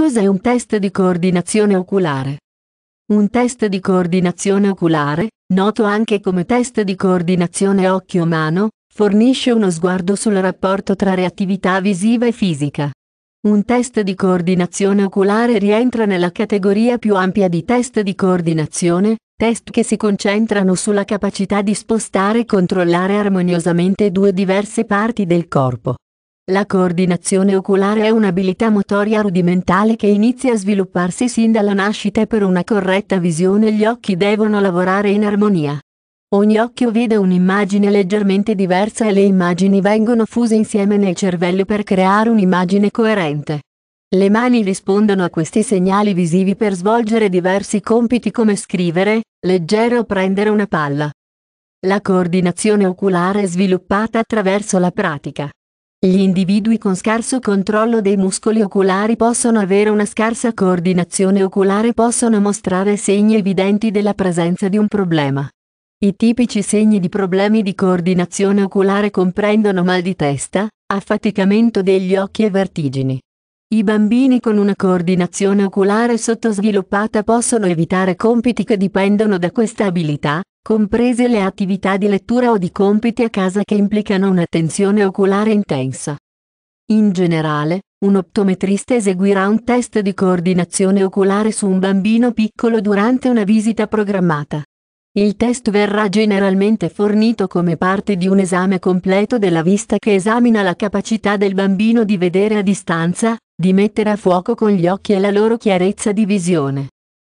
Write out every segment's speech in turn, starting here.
Cos'è un test di coordinazione oculare? Un test di coordinazione oculare, noto anche come test di coordinazione occhio-mano, fornisce uno sguardo sul rapporto tra reattività visiva e fisica. Un test di coordinazione oculare rientra nella categoria più ampia di test di coordinazione, test che si concentrano sulla capacità di spostare e controllare armoniosamente due diverse parti del corpo. La coordinazione oculare è un'abilità motoria rudimentale che inizia a svilupparsi sin dalla nascita e per una corretta visione gli occhi devono lavorare in armonia. Ogni occhio vede un'immagine leggermente diversa e le immagini vengono fuse insieme nel cervello per creare un'immagine coerente. Le mani rispondono a questi segnali visivi per svolgere diversi compiti come scrivere, leggere o prendere una palla. La coordinazione oculare è sviluppata attraverso la pratica. Gli individui con scarso controllo dei muscoli oculari possono avere una scarsa coordinazione oculare possono mostrare segni evidenti della presenza di un problema. I tipici segni di problemi di coordinazione oculare comprendono mal di testa, affaticamento degli occhi e vertigini. I bambini con una coordinazione oculare sottosviluppata possono evitare compiti che dipendono da questa abilità, comprese le attività di lettura o di compiti a casa che implicano un'attenzione oculare intensa. In generale, un optometrista eseguirà un test di coordinazione oculare su un bambino piccolo durante una visita programmata. Il test verrà generalmente fornito come parte di un esame completo della vista che esamina la capacità del bambino di vedere a distanza, di mettere a fuoco con gli occhi e la loro chiarezza di visione.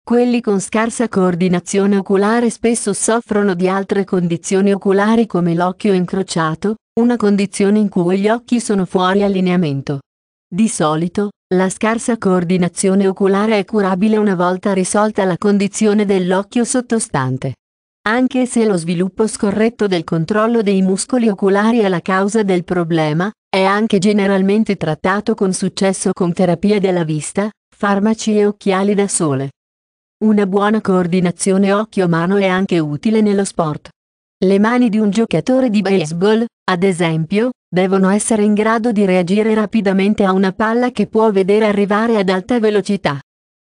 Quelli con scarsa coordinazione oculare spesso soffrono di altre condizioni oculari come l'occhio incrociato, una condizione in cui gli occhi sono fuori allineamento. Di solito, la scarsa coordinazione oculare è curabile una volta risolta la condizione dell'occhio sottostante. Anche se lo sviluppo scorretto del controllo dei muscoli oculari è la causa del problema, è anche generalmente trattato con successo con terapia della vista, farmaci e occhiali da sole. Una buona coordinazione occhio-mano è anche utile nello sport. Le mani di un giocatore di baseball, ad esempio, devono essere in grado di reagire rapidamente a una palla che può vedere arrivare ad alta velocità.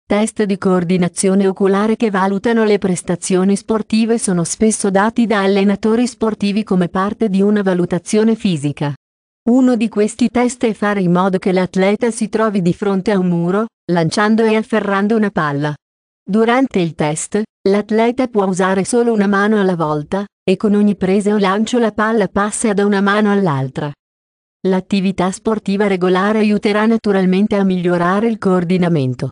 Test di coordinazione oculare che valutano le prestazioni sportive sono spesso dati da allenatori sportivi come parte di una valutazione fisica. Uno di questi test è fare in modo che l'atleta si trovi di fronte a un muro, lanciando e afferrando una palla. Durante il test, l'atleta può usare solo una mano alla volta, e con ogni presa o lancio la palla passa da una mano all'altra. L'attività sportiva regolare aiuterà naturalmente a migliorare il coordinamento.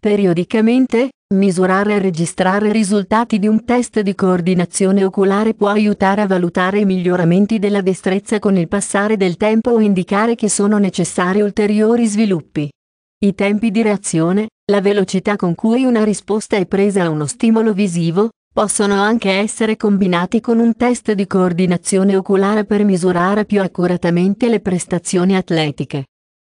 Periodicamente, misurare e registrare i risultati di un test di coordinazione oculare può aiutare a valutare i miglioramenti della destrezza con il passare del tempo o indicare che sono necessari ulteriori sviluppi. I tempi di reazione, la velocità con cui una risposta è presa a uno stimolo visivo, possono anche essere combinati con un test di coordinazione oculare per misurare più accuratamente le prestazioni atletiche.